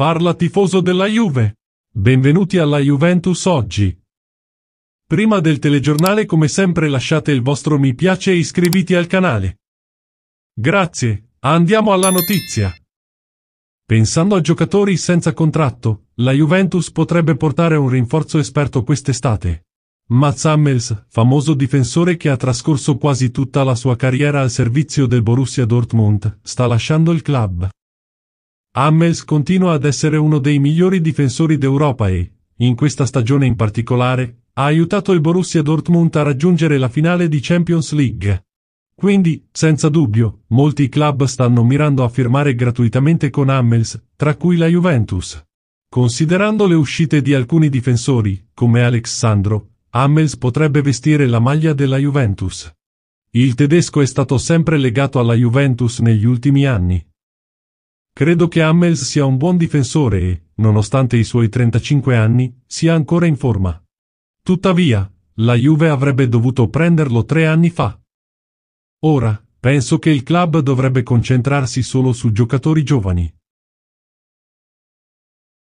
Parla tifoso della Juve. Benvenuti alla Juventus oggi. Prima del telegiornale come sempre lasciate il vostro mi piace e iscriviti al canale. Grazie, andiamo alla notizia. Pensando a giocatori senza contratto, la Juventus potrebbe portare un rinforzo esperto quest'estate. Mats Hummels, famoso difensore che ha trascorso quasi tutta la sua carriera al servizio del Borussia Dortmund, sta lasciando il club. Hammels continua ad essere uno dei migliori difensori d'Europa e, in questa stagione in particolare, ha aiutato il Borussia Dortmund a raggiungere la finale di Champions League. Quindi, senza dubbio, molti club stanno mirando a firmare gratuitamente con Hammels, tra cui la Juventus. Considerando le uscite di alcuni difensori, come Alex Sandro, Hammels potrebbe vestire la maglia della Juventus. Il tedesco è stato sempre legato alla Juventus negli ultimi anni, Credo che Hamels sia un buon difensore e, nonostante i suoi 35 anni, sia ancora in forma. Tuttavia, la Juve avrebbe dovuto prenderlo tre anni fa. Ora, penso che il club dovrebbe concentrarsi solo su giocatori giovani.